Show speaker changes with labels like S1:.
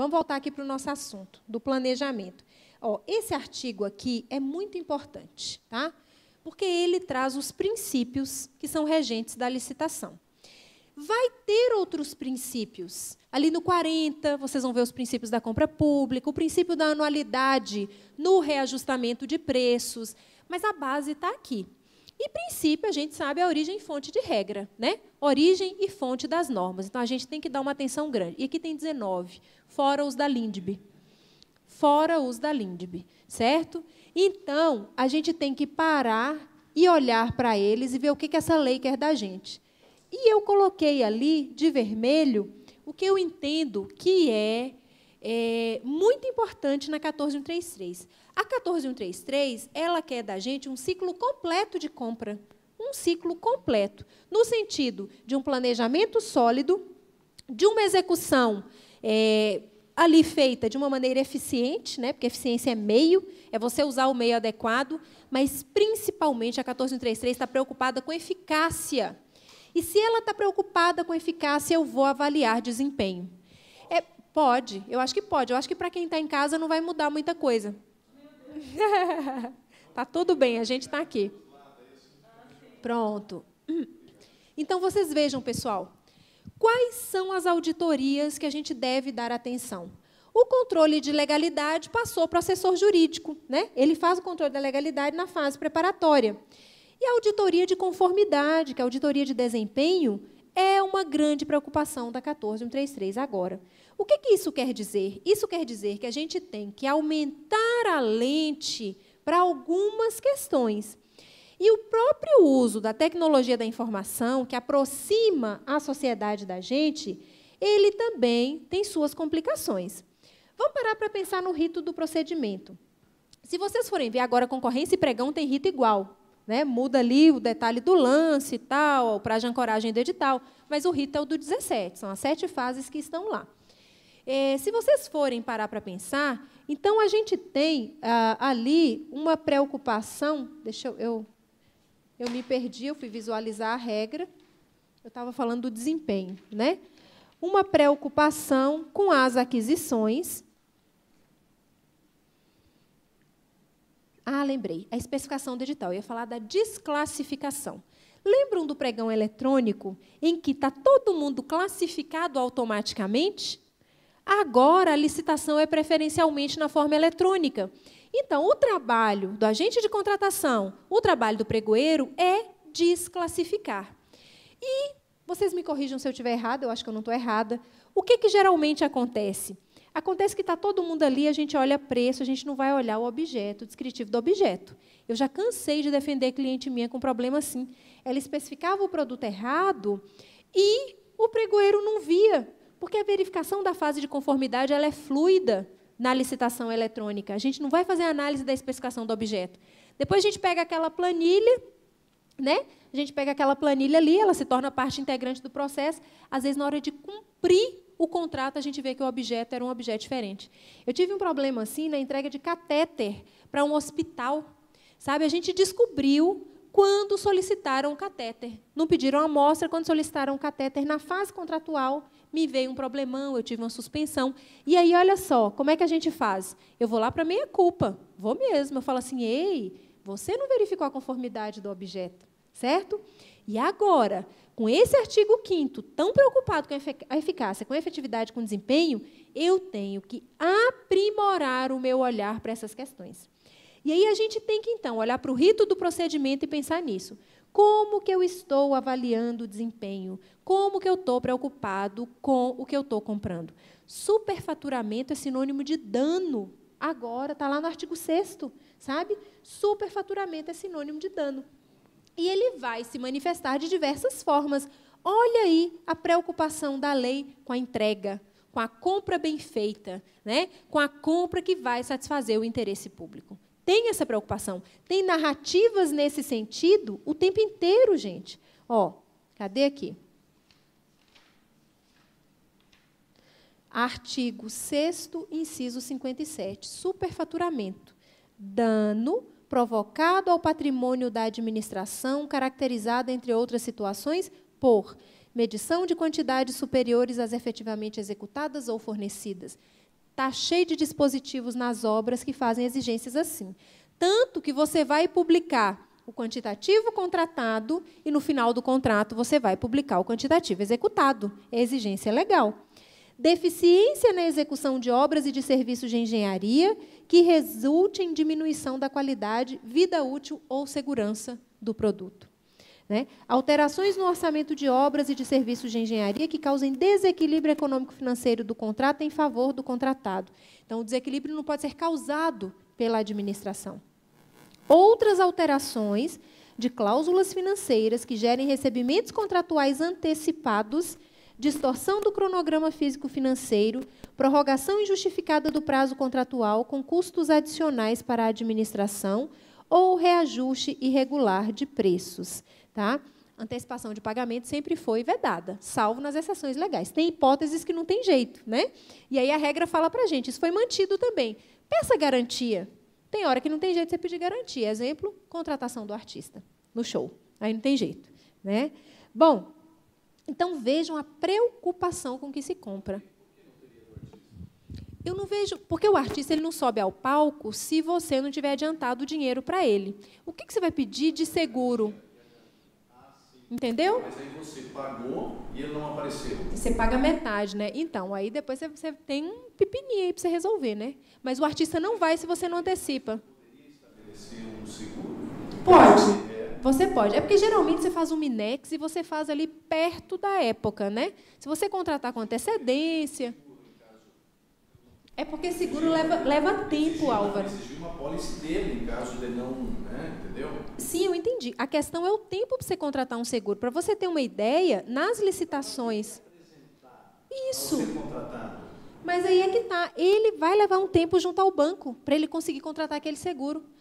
S1: Vamos voltar aqui para o nosso assunto do planejamento. Ó, esse artigo aqui é muito importante, tá? Porque ele traz os princípios que são regentes da licitação. Vai ter outros princípios. Ali no 40, vocês vão ver os princípios da compra pública, o princípio da anualidade no reajustamento de preços, mas a base está aqui. E princípio, a gente sabe, a origem e fonte de regra, né? Origem e fonte das normas. Então, a gente tem que dar uma atenção grande. E aqui tem 19, fora os da Lindbe. Fora os da Lindbe, certo? Então, a gente tem que parar e olhar para eles e ver o que, que essa lei quer da gente. E eu coloquei ali, de vermelho, o que eu entendo que é é, muito importante na 14133. A 14133, ela quer da gente um ciclo completo de compra, um ciclo completo, no sentido de um planejamento sólido, de uma execução é, ali feita de uma maneira eficiente, né? porque eficiência é meio, é você usar o meio adequado, mas principalmente a 14133 está preocupada com eficácia. E se ela está preocupada com eficácia, eu vou avaliar desempenho. Pode, eu acho que pode. Eu acho que para quem está em casa não vai mudar muita coisa. tá tudo bem, a gente está aqui. Pronto. Então vocês vejam, pessoal, quais são as auditorias que a gente deve dar atenção? O controle de legalidade passou para o assessor jurídico, né? Ele faz o controle da legalidade na fase preparatória. E a auditoria de conformidade, que é a auditoria de desempenho, é uma grande preocupação da 14133 agora. O que, que isso quer dizer? Isso quer dizer que a gente tem que aumentar a lente para algumas questões. E o próprio uso da tecnologia da informação, que aproxima a sociedade da gente, ele também tem suas complicações. Vamos parar para pensar no rito do procedimento. Se vocês forem ver agora, concorrência e pregão tem rito igual né, muda ali o detalhe do lance e tal, para de ancoragem do edital, mas o rito é o do 17, são as sete fases que estão lá. É, se vocês forem parar para pensar, então a gente tem ah, ali uma preocupação. Deixa eu, eu, eu. me perdi, eu fui visualizar a regra. Eu estava falando do desempenho. Né? Uma preocupação com as aquisições Ah, lembrei, a especificação digital. Eu ia falar da desclassificação. Lembram do pregão eletrônico, em que está todo mundo classificado automaticamente? Agora, a licitação é preferencialmente na forma eletrônica. Então, o trabalho do agente de contratação, o trabalho do pregoeiro é desclassificar. E, vocês me corrijam se eu estiver errada, eu acho que eu não estou errada. O que, que geralmente acontece? Acontece que está todo mundo ali, a gente olha preço, a gente não vai olhar o objeto, o descritivo do objeto. Eu já cansei de defender cliente minha com problema assim. Ela especificava o produto errado e o pregoeiro não via, porque a verificação da fase de conformidade ela é fluida na licitação eletrônica. A gente não vai fazer análise da especificação do objeto. Depois a gente pega aquela planilha, né? A gente pega aquela planilha ali, ela se torna parte integrante do processo. Às vezes, na hora de cumprir o contrato a gente vê que o objeto era um objeto diferente. Eu tive um problema assim na entrega de catéter para um hospital. Sabe, a gente descobriu quando solicitaram o catéter. Não pediram amostra, quando solicitaram o catéter na fase contratual, me veio um problemão, eu tive uma suspensão. E aí, olha só, como é que a gente faz? Eu vou lá para meia culpa, vou mesmo. Eu falo assim, ei, você não verificou a conformidade do objeto, certo? E agora, com esse artigo 5 tão preocupado com a eficácia, com a efetividade, com o desempenho, eu tenho que aprimorar o meu olhar para essas questões. E aí a gente tem que, então, olhar para o rito do procedimento e pensar nisso. Como que eu estou avaliando o desempenho? Como que eu estou preocupado com o que eu estou comprando? Superfaturamento é sinônimo de dano. Agora, está lá no artigo 6 sabe? Superfaturamento é sinônimo de dano e ele vai se manifestar de diversas formas. Olha aí a preocupação da lei com a entrega, com a compra bem feita, né? com a compra que vai satisfazer o interesse público. Tem essa preocupação. Tem narrativas nesse sentido o tempo inteiro, gente. Ó, cadê aqui? Artigo 6 inciso 57. Superfaturamento. Dano provocado ao patrimônio da administração, caracterizado, entre outras situações, por medição de quantidades superiores às efetivamente executadas ou fornecidas. Está cheio de dispositivos nas obras que fazem exigências assim. Tanto que você vai publicar o quantitativo contratado e, no final do contrato, você vai publicar o quantitativo executado. É exigência legal deficiência na execução de obras e de serviços de engenharia que resulte em diminuição da qualidade, vida útil ou segurança do produto. Né? Alterações no orçamento de obras e de serviços de engenharia que causem desequilíbrio econômico-financeiro do contrato em favor do contratado. Então, o desequilíbrio não pode ser causado pela administração. Outras alterações de cláusulas financeiras que gerem recebimentos contratuais antecipados distorção do cronograma físico-financeiro, prorrogação injustificada do prazo contratual com custos adicionais para a administração ou reajuste irregular de preços. Tá? Antecipação de pagamento sempre foi vedada, salvo nas exceções legais. Tem hipóteses que não tem jeito, né? E aí a regra fala para a gente, isso foi mantido também. Peça garantia. Tem hora que não tem jeito de você pedir garantia. Exemplo, contratação do artista no show. Aí não tem jeito, né? Bom, então vejam a preocupação com que se compra. Eu não vejo, porque o artista ele não sobe ao palco se você não tiver adiantado o dinheiro para ele. O que, que, você vai pedir de seguro? Entendeu? Mas aí você pagou e ele não apareceu. Você paga metade, né? Então, aí depois você, tem um pepininho aí para você resolver, né? Mas o artista não vai se você não antecipa. Poderia estabelecer um seguro? Pode. Você pode. É porque geralmente você faz um Minex e você faz ali perto da época, né? Se você contratar com antecedência. É porque seguro leva, leva tempo, Álvaro. Exigir uma pólice dele em caso de não, né? entendeu? Sim, eu entendi. A questão é o tempo para você contratar um seguro. Para você ter uma ideia, nas licitações. Isso. Mas aí é que tá. Ele vai levar um tempo junto ao banco para ele conseguir contratar aquele seguro.